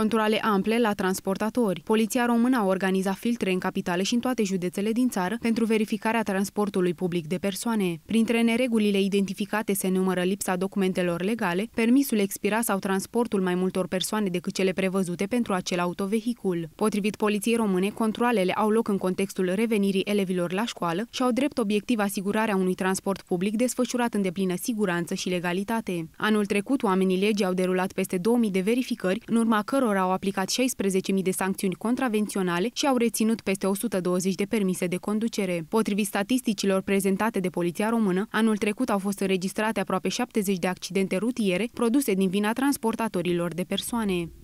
Controle ample la transportatori. Poliția română a organizat filtre în capitale și în toate județele din țară pentru verificarea transportului public de persoane. Printre neregulile identificate se numără lipsa documentelor legale, permisul expirat sau transportul mai multor persoane decât cele prevăzute pentru acel autovehicul. Potrivit Poliției Române, controlele au loc în contextul revenirii elevilor la școală și au drept obiectiv asigurarea unui transport public desfășurat în deplină siguranță și legalitate. Anul trecut, oamenii legii au derulat peste 2000 de verificări, în urma cărora cărora au aplicat 16.000 de sancțiuni contravenționale și au reținut peste 120 de permise de conducere. Potrivit statisticilor prezentate de Poliția Română, anul trecut au fost înregistrate aproape 70 de accidente rutiere produse din vina transportatorilor de persoane.